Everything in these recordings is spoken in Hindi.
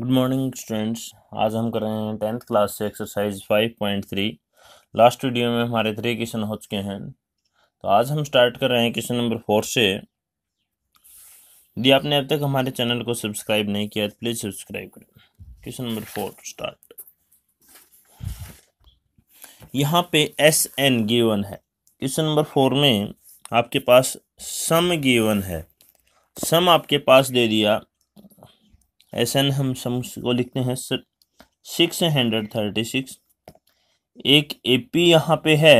गुड मॉर्निंग स्टूडेंट्स आज हम कर रहे हैं टेंथ क्लास से एक्सरसाइज 5.3 लास्ट वीडियो में हमारे थ्री क्वेश्चन हो चुके हैं तो आज हम स्टार्ट कर रहे हैं क्वेश्चन नंबर फोर से यदि आपने अब तक हमारे चैनल को सब्सक्राइब नहीं किया तो प्लीज़ सब्सक्राइब करें क्वेश्चन नंबर फोर स्टार्ट यहाँ पे एस एन गिवन है क्वेश्चन नंबर फोर में आपके पास सम गिवन है सम आपके पास दे दिया एस एन हम सम्स को लिखते हैं सिक्स हंड्रेड थर्टी सिक्स एक ए पी यहाँ पे है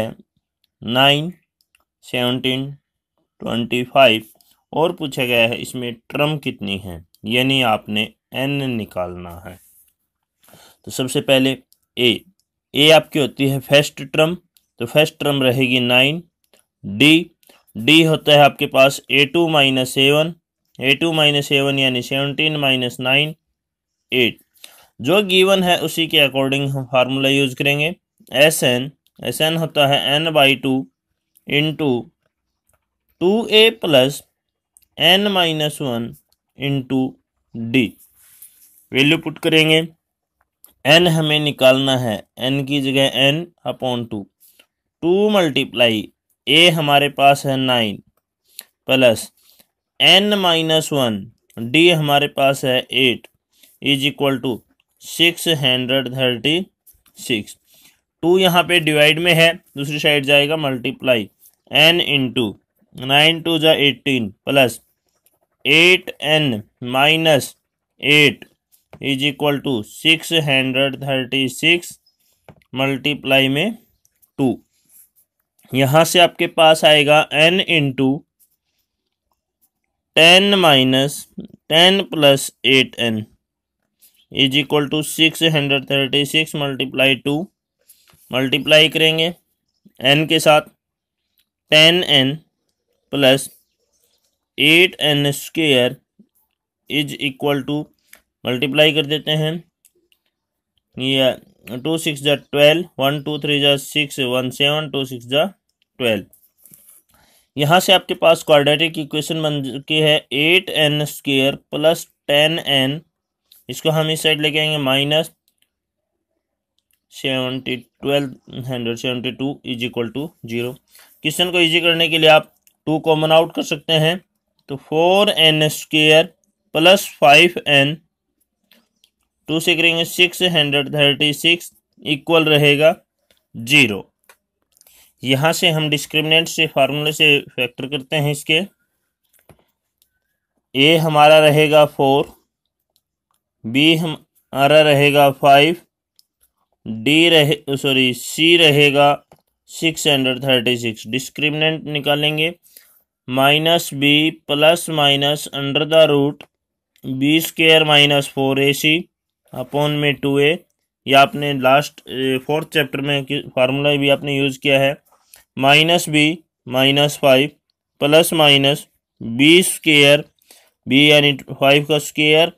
नाइन सेवनटीन ट्वेंटी फाइव और पूछा गया है इसमें ट्रम कितनी है यानी आपने एन निकालना है तो सबसे पहले ए ए आपकी होती है फर्स्ट ट्रम तो फर्स्ट ट्रम रहेगी नाइन डी डी होता है आपके पास A two minus seven A two minus A one यानी सेवनटीन माइनस नाइन एट जो गिवन है उसी के अकॉर्डिंग हम फार्मूला यूज़ करेंगे एस एन एस एन होता है N by two into two A plus N minus one into D value put करेंगे एन हमें निकालना है एन की जगह N upon two two multiply ए हमारे पास है nine plus N minus one D हमारे पास है eight is equal to six hundred thirty six two यहाँ पे डिवाइड में है दूसरी साइड जाएगा multiply N into nine two जा eighteen plus eight N minus eight is equal to six hundred thirty six multiply में टू यहाँ से आपके पास आएगा N into ten minus ten plus eight N is equal to six hundred thirty six multiply two multiply करेंगे एन के साथ ten N plus eight N square is equal to multiply कर देते हैं ये टू सिक्स जा ट्वेल्व वन टू थ्री जा six one seven two six जा ट्वेल्व यहाँ से आपके पास क्वाड्रेटिक इक्वेशन बन चुकी है eight N square plus ten N इसको हम इस साइड लेके आएंगे minus seventy twelve hundred seventy two is equal to zero question को इजी करने के लिए आप टू कॉमन आउट कर सकते हैं तो four N square plus five N two से करेंगे six hundred thirty six equal रहेगा जीरो यहाँ से हम डिस्क्रिमिनेंट से फार्मूले से फैक्टर करते हैं इसके ए हमारा रहेगा फोर बी हमारा रहेगा फाइव डी रहे सॉरी सी रहेगा six hundred thirty six discriminant निकालेंगे minus B plus minus under the root B square minus four A C upon में टू ए या आपने लास्ट फोर्थ चैप्टर में फार्मूला भी आपने यूज़ किया है minus B minus five plus minus B square B यानी फाइव का square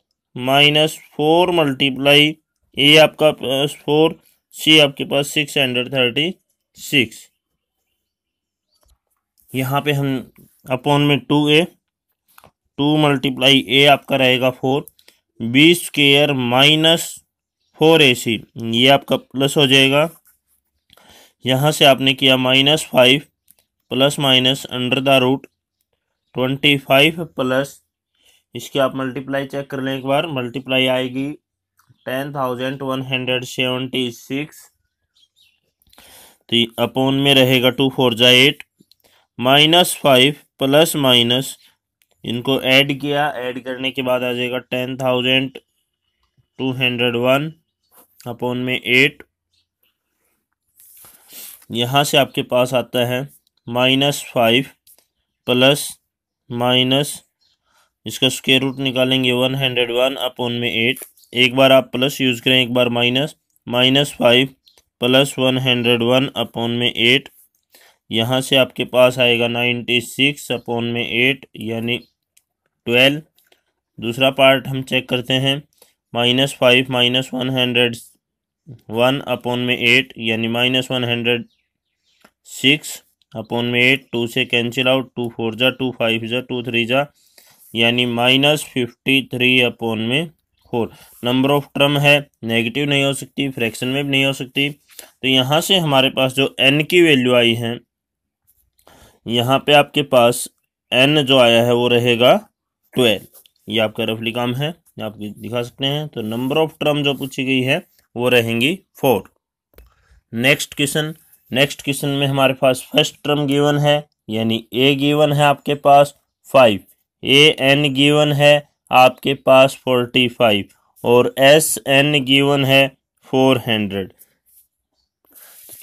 minus four multiply A आपका प्लस फोर सी आपके पास सिक्स हंड्रेड थर्टी सिक्स यहाँ पे हम अपॉन में two A two multiply A आपका रहेगा four B square minus four A C ये आपका प्लस हो जाएगा यहाँ से आपने किया minus five plus minus under the root twenty five plus इसकी आप मल्टीप्लाई चेक कर लें एक बार मल्टीप्लाई आएगी ten thousand one hundred seventy six तो अपोन में रहेगा टू फोर जा eight minus five plus minus इनको ऐड किया ऐड करने के बाद आ जाएगा ten thousand two hundred one upon में एट यहाँ से आपके पास आता है माइनस फाइव प्लस माइनस इसका स्क्वेयर रूट निकालेंगे वन हंड्रेड वन अपॉन में एट एक बार आप प्लस यूज़ करें एक बार minus minus five plus one hundred one upon में एट यहाँ से आपके पास आएगा नाइन्टी सिक्स अपॉन में एट यानी ट्वेल्व दूसरा पार्ट हम चेक करते हैं minus five minus one hundred one upon में एट यानी minus one hundred six upon में एट टू से कैंसिल आउट टू फोर जा टू फाइव जा टू थ्री जा यानी माइनस फिफ्टी थ्री अपॉन में फोर नंबर ऑफ टर्म है नेगेटिव नहीं हो सकती फ्रैक्शन में भी नहीं हो सकती तो यहाँ से हमारे पास जो एन की वैल्यू आई है यहाँ पे आपके पास एन जो आया है वो रहेगा ट्वेल्व ये आपका रफली काम है आप दिखा सकते हैं तो नंबर ऑफ टर्म जो पूछी गई है वो रहेंगी four next question next question में हमारे पास फर्स्ट टर्म गिवन है यानी ए गिवन है आपके पास फाइव ए एन गिवन है आपके पास फोर्टी फाइव और एस एन गिवन है फोर हंड्रेड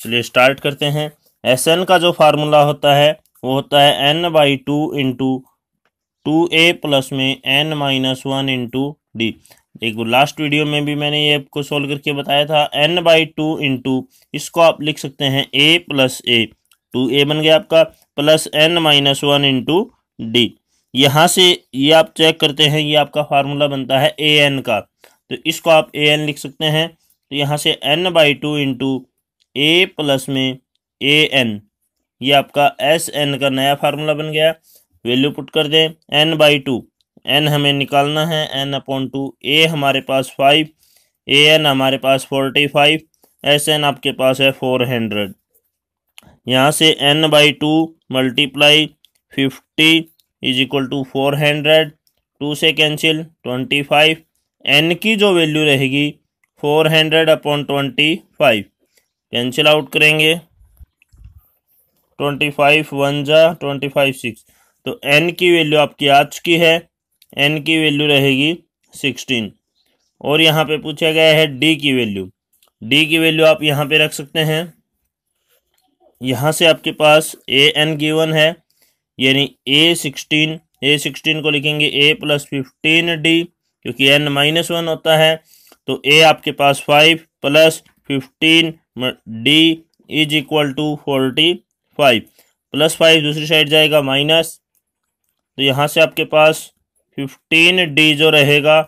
चलिए स्टार्ट करते हैं एस एन का जो फार्मूला होता है वो होता है N by two into two A plus में N minus one into D देखो लास्ट वीडियो में भी मैंने ये आपको सोल्व करके बताया था एन बाई टू इंटू इसको आप लिख सकते हैं ए प्लस ए टू ए बन गया आपका plus N minus one into D यहाँ से ये आप चेक करते हैं ये आपका फार्मूला बनता है ए एन का तो इसको आप ए एन लिख सकते हैं तो यहाँ से N by two into A plus में ए एन ये आपका एस एन का नया फार्मूला बन गया वैल्यू पुट कर दें एन बाई टू एन हमें निकालना है एन अपॉन टू ए हमारे पास फाइव ए एन हमारे पास फोर्टी फाइव एस एन आपके पास है फोर हंड्रेड यहाँ से N by two multiply fifty is equal to four hundred two से कैंसिल ट्वेंटी फाइव एन की जो वैल्यू रहेगी four hundred upon twenty five cancel out करेंगे ट्वेंटी फाइव वन जा ट्वेंटी फाइव सिक्स तो एन की वैल्यू आपकी आज की है एन की वैल्यू रहेगी सिक्सटीन और यहाँ पे पूछा गया है डी की वैल्यू डी की वैल्यू आप यहाँ पे रख सकते हैं यहाँ से आपके पास ए एन गिवन है यानी ए सिक्सटीन ए सिक्सटीन को लिखेंगे ए प्लस फिफ्टीन डी क्योंकि एन माइनस वन होता है तो ए आपके पास five plus fifteen D is equal to forty five plus five दूसरी साइड जाएगा माइनस तो यहाँ से आपके पास फिफ्टीन डी जो रहेगा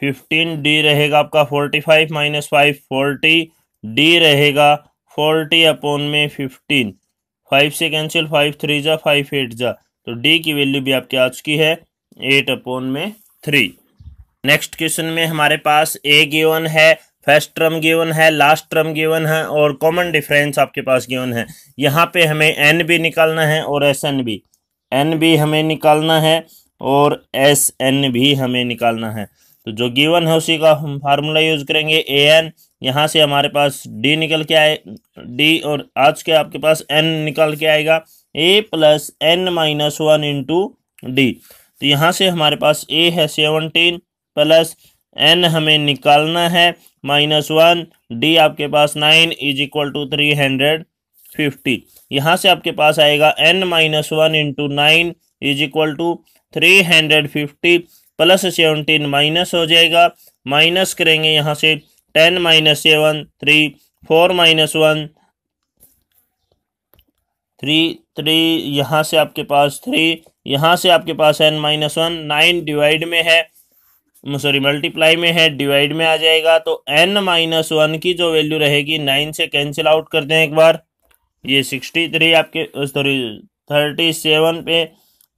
फिफ्टीन डी रहेगा आपका forty five minus five forty D रहेगा फोर्टी अपॉन में फिफ्टीन फाइव से कैंसिल फाइव थ्री जा फाइव एट जा तो डी की वैल्यू भी आपके आज की है एट अपॉन में थ्री नेक्स्ट क्वेश्चन में हमारे पास ए गिवन है फर्स्ट टर्म गिवन है लास्ट टर्म गिवन है और कॉमन डिफरेंस आपके पास गिवन है यहाँ पे हमें एन भी निकालना है और एस एन भी एन भी हमें निकालना है और एस एन भी हमें निकालना है तो जो गिवन है उसी का हम फार्मूला यूज़ करेंगे ए एन यहाँ से हमारे पास डी निकल के आए डी और आज के आपके पास एन निकल के आएगा A plus N minus one into D तो यहाँ से हमारे पास ए है सेवनटीन प्लस एन हमें निकालना है माइनस वन डी आपके पास nine is equal to three hundred fifty यहाँ से आपके पास आएगा N minus one into nine is equal to three hundred fifty plus seventeen minus हो जाएगा माइनस करेंगे यहाँ से ten minus seven three four minus one three three यहाँ से आपके पास थ्री यहाँ से आपके पास N minus one nine divide में है सॉरी मल्टीप्लाई में है डिवाइड में आ जाएगा तो एन माइनस वन की जो वैल्यू रहेगी नाइन से कैंसिल आउट करते हैं एक बार ये सिक्सटी थ्री आपके सॉरी थर्टी सेवन पे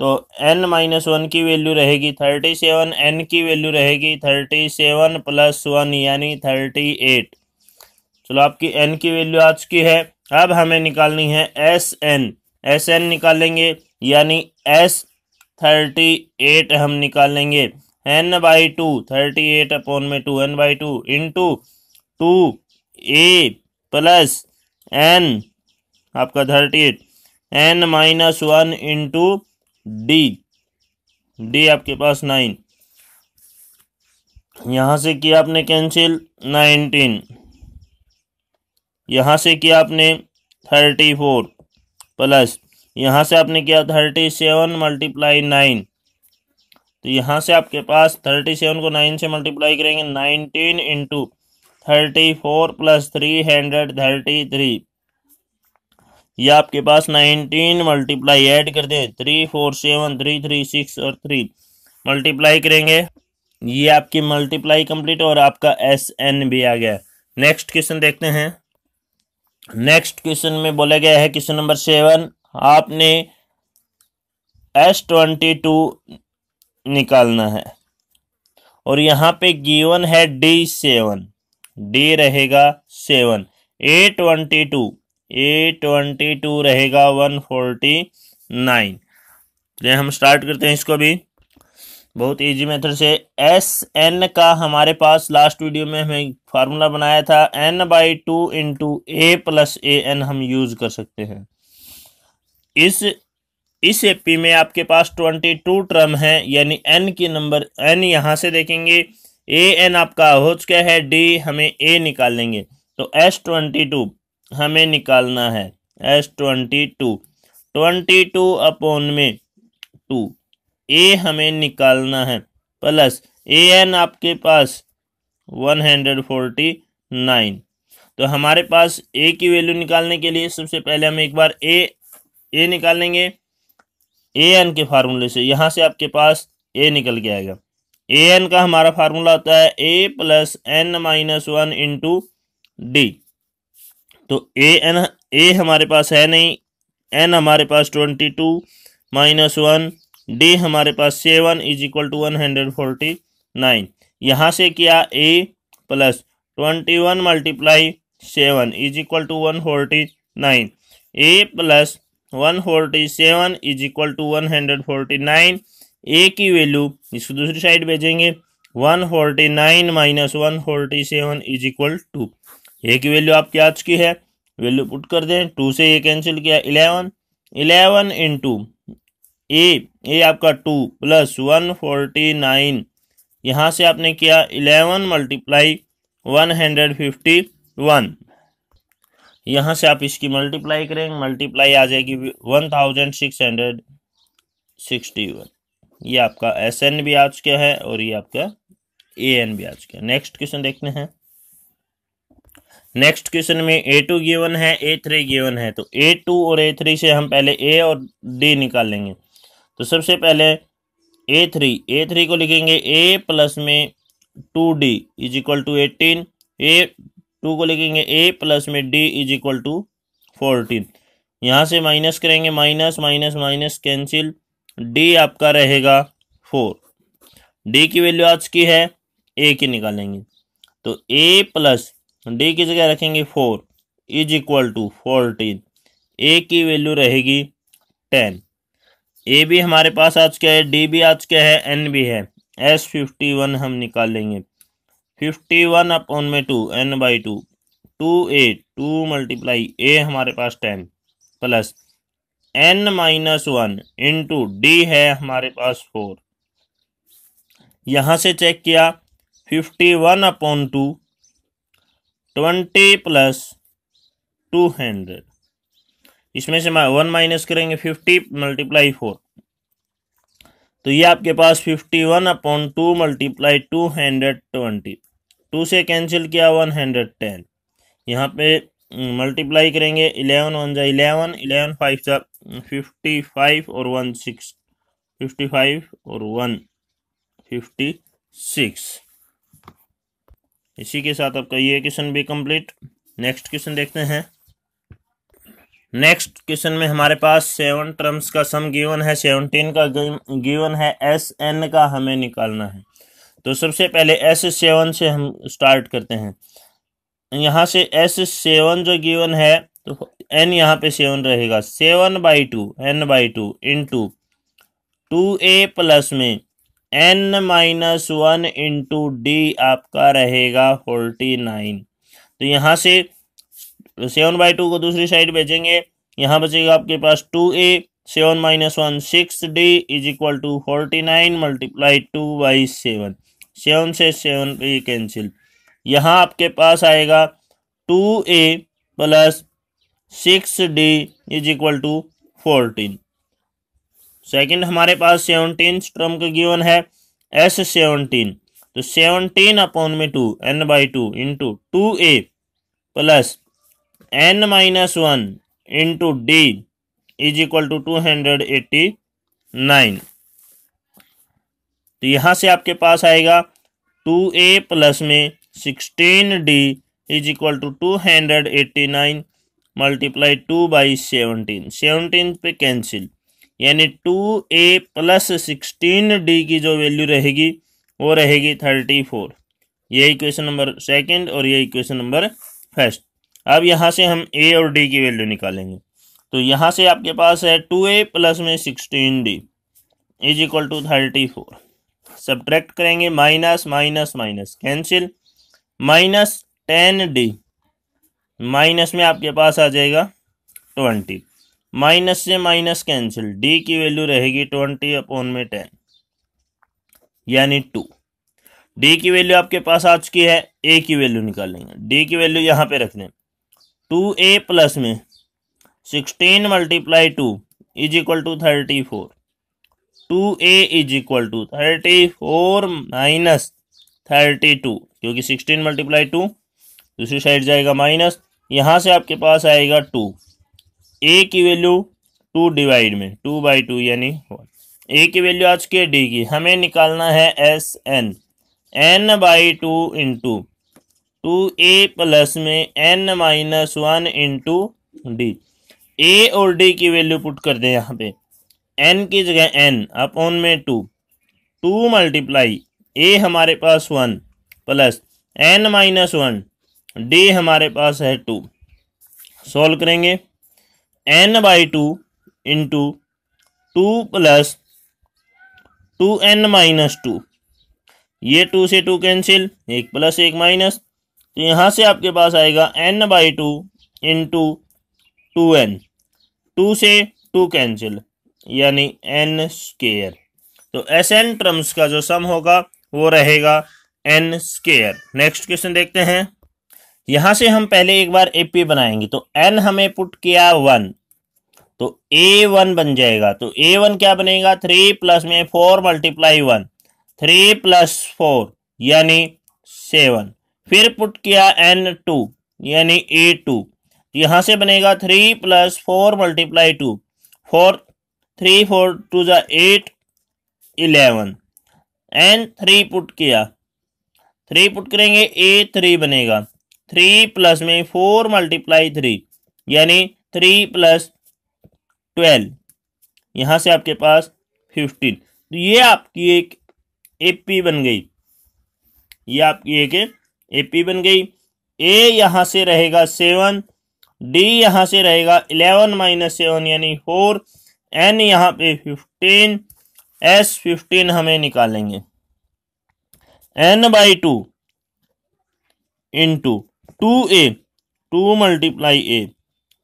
तो एन माइनस वन की वैल्यू रहेगी थर्टी सेवन एन की वैल्यू रहेगी थर्टी सेवन प्लस वन यानी थर्टी एट चलो आपकी एन की वैल्यू आ चुकी है अब हमें निकालनी है एस एन एस एन निकालेंगे यानी एस थर्टी एट हम निकालेंगे N by two thirty eight upon में two N by two into two A plus N आपका thirty eight N minus one into D D आपके पास नाइन यहाँ से किया आपने कैंसिल नाइनटीन यहाँ से किया आपने थर्टी फोर प्लस यहाँ से आपने किया थर्टी सेवन मल्टीप्लाई नाइन तो यहाँ से आपके पास थर्टी सेवन को नाइन से मल्टीप्लाई करेंगे nineteen into thirty four plus three hundred thirty three ये आपके पास नाइनटीन मल्टीप्लाई ऐड कर दें three four seven three three six और थ्री मल्टीप्लाई करेंगे ये आपकी मल्टीप्लाई कंप्लीट और आपका एस एन भी आ गया नेक्स्ट क्वेश्चन देखते हैं नेक्स्ट क्वेश्चन में बोला गया है क्वेश्चन नंबर सेवन आपने एस ट्वेंटी टू निकालना है और यहाँ पे गिवन है डी सेवन डी रहेगा seven A twenty two A twenty two रहेगा वन फोर्टी नाइन चलिए हम स्टार्ट करते हैं इसको भी बहुत इजी मेथड से एस एन का हमारे पास लास्ट वीडियो में हमें फार्मूला बनाया था N by two into A plus A N हम यूज़ कर सकते हैं इस इस एपी में आपके पास ट्वेंटी टू टर्म है यानी एन की नंबर एन यहाँ से देखेंगे ए एन आपका हो चुका है डी हमें ए निकाल लेंगे तो एस ट्वेंटी टू हमें निकालना है S twenty two twenty two upon में टू ए हमें निकालना है प्लस ए एन आपके पास वन हंड्रेड फोर्टी नाइन तो हमारे पास ए की वैल्यू निकालने के लिए सबसे पहले हम एक बार ए ए निकाल लेंगे ए एन के फार्मूले से यहाँ से आपके पास ए निकल के आएगा ए एन का हमारा फार्मूला होता है a plus N minus one into D तो ए एन ए हमारे पास है नहीं एन हमारे पास twenty two minus one D हमारे पास seven is equal to one hundred forty nine यहाँ से किया a plus twenty one multiply seven is equal to one forty nine a plus one forty seven is equal to one hundred forty nine a की वैल्यू इसको दूसरी साइड भेजेंगे one forty nine minus one forty seven is equal to a की वैल्यू आपकी आज की है वैल्यू पुट कर दें टू से ये कैंसिल किया eleven eleven into a a आपका two plus one forty nine यहाँ से आपने किया eleven multiply one hundred fifty one यहां से आप इसकी मल्टीप्लाई करेंगे मल्टीप्लाई आ जाएगी one thousand six hundred sixty one ये आपका एस एन भी आ चुका है और ये आपका ए एन भी आ चुका है नेक्स्ट क्वेश्चन देखते हैं नेक्स्ट क्वेश्चन में ए टू गिवन है ए थ्री गिवन है तो ए टू और ए थ्री से हम पहले ए और डी निकाल लेंगे तो सबसे पहले ए थ्री ए थ्री को लिखेंगे ए प्लस में two d is equal to eighteen a two को लिखेंगे ए प्लस में d is equal to fourteen यहाँ से माइनस करेंगे minus minus minus cancel d आपका रहेगा फोर डी की वैल्यू आज की है ए की निकालेंगे तो ए प्लस डी की जगह रखेंगे four is equal to fourteen a की वैल्यू रहेगी टेन ए भी हमारे पास आज क्या है डी भी आज क्या है एन भी है एस फिफ्टी वन हम निकाल लेंगे फिफ्टी वन अपॉन में two N by two two A two multiply ए हमारे पास ten plus N minus one into d है हमारे पास फोर यहां से चेक किया fifty one upon two twenty plus two hundred इसमें से वन माइनस करेंगे फिफ्टी मल्टीप्लाई फोर तो ये आपके पास fifty one upon two multiply two hundred twenty two से कैंसिल किया वन हंड्रेड टेन यहाँ पे मल्टीप्लाई हम्म, करेंगे इलेवन वन जा इलेवन इलेवन फाइव जा फिफ्टी फाइव और वन सिक्स फिफ्टी फाइव और वन फिफ्टी सिक्स इसी के साथ आपका ये क्वेश्चन भी कंप्लीट नेक्स्ट क्वेश्चन देखते हैं नेक्स्ट क्वेश्चन में हमारे पास सेवन टर्म्स का सम गिवन है सेवनटीन का गिवन है एस एन का हमें निकालना है तो सबसे पहले एस सेवन से हम स्टार्ट करते हैं यहाँ से एस सेवन जो गिवन है तो एन यहाँ पे सेवन रहेगा seven by two N by two into two A plus में N minus one into d आपका रहेगा फोर्टी नाइन तो यहाँ से सेवन बाई टू को दूसरी साइड भेजेंगे यहाँ बचेगा आपके पास two a seven minus one six d is equal to forty nine multiply two by seven seven से सेवन ये कैंसिल यहाँ आपके पास आएगा two A plus six d is equal to fourteen second हमारे पास सेवनटीन स्ट्रम का गिवन है एस सेवनटीन तो सेवनटीन अपॉन में two N by two into two A plus N minus one into d is equal to two hundred eighty nine तो यहाँ से आपके पास आएगा टू ए प्लस में sixteen d is equal to two hundred eighty nine multiply two by seventeen seventeen पे कैंसिल यानी टू ए प्लस सिक्सटीन डी की जो वैल्यू रहेगी वो रहेगी थर्टी फोर यही क्वेश्चन नंबर सेकंड और यही क्वेश्चन नंबर फर्स्ट अब यहाँ से हम ए और डी की वैल्यू निकालेंगे तो यहाँ से आपके पास है टू ए प्लस में sixteen d is equal to thirty four subtract करेंगे minus minus minus cancel minus ten d minus में आपके पास आ जाएगा ट्वेंटी माइनस से माइनस कैंसिल डी की वैल्यू रहेगी ट्वेंटी अपॉन में टेन यानी टू डी की वैल्यू आपके पास आ चुकी है ए की वैल्यू निकालेंगे डी की वैल्यू यहाँ पे रख दें टू ए प्लस में sixteen multiply two is equal to thirty four two a is equal to thirty four minus thirty two क्योंकि सिक्सटीन मल्टीप्लाई टू दूसरी साइड जाएगा माइनस यहाँ से आपके पास आएगा टू ए की वैल्यू टू डिवाइड में टू बाई टू यानी वन ए की वैल्यू आज के डी की हमें निकालना है S n n by two into two A plus में N minus one into d a और डी की वैल्यू पुट कर दें यहाँ पे एन की जगह एन अपॉन में टू टू मल्टीप्लाई ए हमारे पास one plus N minus one D हमारे पास है टू सॉल्व करेंगे n by two into two plus two n minus two ये टू से टू कैंसिल एक प्लस एक माइनस तो यहाँ से आपके पास आएगा n by two into two n two से टू कैंसिल यानी एन स्केयर तो एस एन टर्म्स का जो सम होगा वो रहेगा एन स्केयर नेक्स्ट क्वेश्चन देखते हैं यहां से हम पहले एक बार ए पी बनाएंगे तो एन हमें पुट किया वन तो ए वन बन जाएगा तो ए वन क्या बनेगा थ्री प्लस में four multiply one three plus four यानी सेवन फिर पुट किया एन टू यानी ए टू यहां से बनेगा three plus four multiply two four three four two ज़ा eight eleven and three put किया थ्री पुट करेंगे ए थ्री बनेगा थ्री प्लस में फोर मल्टीप्लाई थ्री यानी थ्री प्लस ट्वेल्व यहाँ से आपके पास फिफ्टीन तो ये आपकी एक एपी बन गई ये आपकी एक एपी बन गई ए यहाँ से रहेगा सेवन डी यहाँ से रहेगा इलेवन माइनस सेवन यानी फोर एन यहाँ पे फिफ्टीन एस फिफ्टीन हमें निकालेंगे N by two into two A two multiply a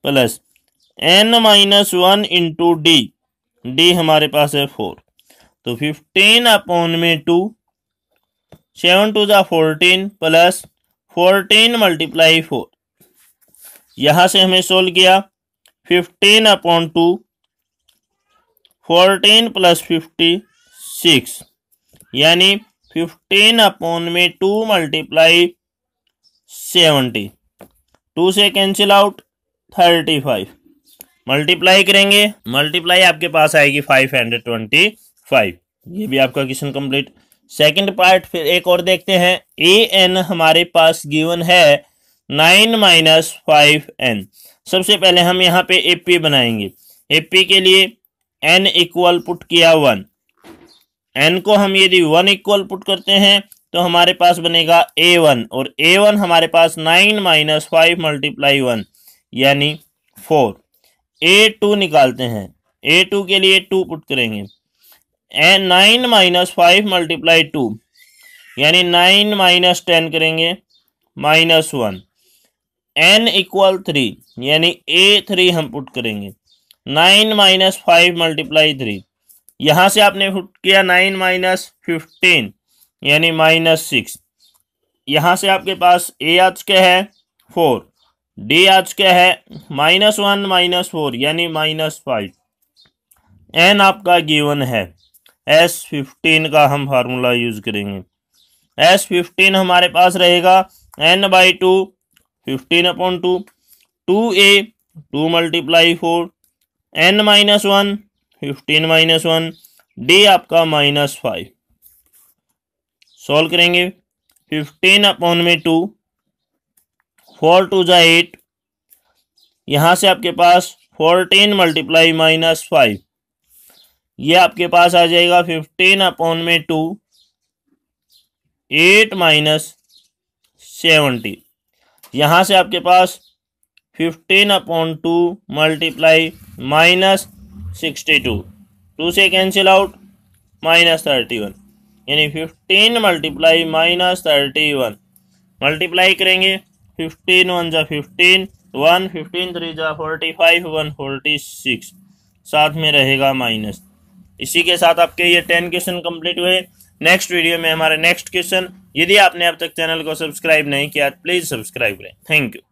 plus N minus one into D d हमारे पास है फोर तो फिफ्टीन अपॉन में टू सेवन टू ज़ा fourteen plus fourteen multiply four यहां से हमें सोल्व किया fifteen upon two fourteen plus fifty six यानी फिफ्टीन अपॉन में टू मल्टीप्लाई सेवेंटी टू से cancel out thirty five multiply करेंगे मल्टीप्लाई आपके पास आएगी फाइव हंड्रेड ट्वेंटी फाइव ये भी आपका क्वेश्चन कंप्लीट सेकंड पार्ट फिर एक और देखते हैं ए एन हमारे पास गिवन है नाइन माइनस फाइव एन सबसे पहले हम यहाँ पे ए पी बनाएंगे ए पी के लिए एन इक्वल पुट किया वन एन को हम यदि वन इक्वल पुट करते हैं तो हमारे पास बनेगा ए वन और ए वन हमारे पास nine minus five multiply one यानी फोर ए टू निकालते हैं ए टू के लिए टू पुट करेंगे n nine minus five multiply two यानी नाइन माइनस टेन करेंगे minus one n equal three यानी ए थ्री हम पुट करेंगे nine minus five multiply three यहाँ से आपने किया नाइन माइनस फिफ्टीन यानी माइनस सिक्स यहाँ से आपके पास ए आज क्या है फोर डी आज चुके है माइनस वन माइनस फोर यानी माइनस फाइव एन आपका गिवन है एस फिफ्टीन का हम फार्मूला यूज़ करेंगे एस फिफ्टीन हमारे पास रहेगा n by two fifteen upon two two A two multiply four n minus one fifteen minus one d आपका माइनस फाइव सॉल्व करेंगे फिफ्टीन अपॉन में टू फोर टू ज़ा एट यहाँ से आपके पास फोर्टीन मल्टीप्लाई माइनस फाइव ये आपके पास आ जाएगा फिफ्टीन अपॉन में टू एट माइनस सेवेंटी यहाँ से आपके पास fifteen upon two multiply minus sixty two two से cancel out minus thirty one यानी fifteen multiply minus thirty one multiply करेंगे फिफ्टीन वन जा फिफ्टीन वन फिफ्टीन थ्री जा forty five one forty six साथ में रहेगा माइनस इसी के साथ आपके ये टेन क्वेश्चन कंप्लीट हुए नेक्स्ट वीडियो में हमारे नेक्स्ट क्वेश्चन यदि आपने अब तक चैनल को सब्सक्राइब नहीं किया प्लीज़ सब्सक्राइब करें थैंक यू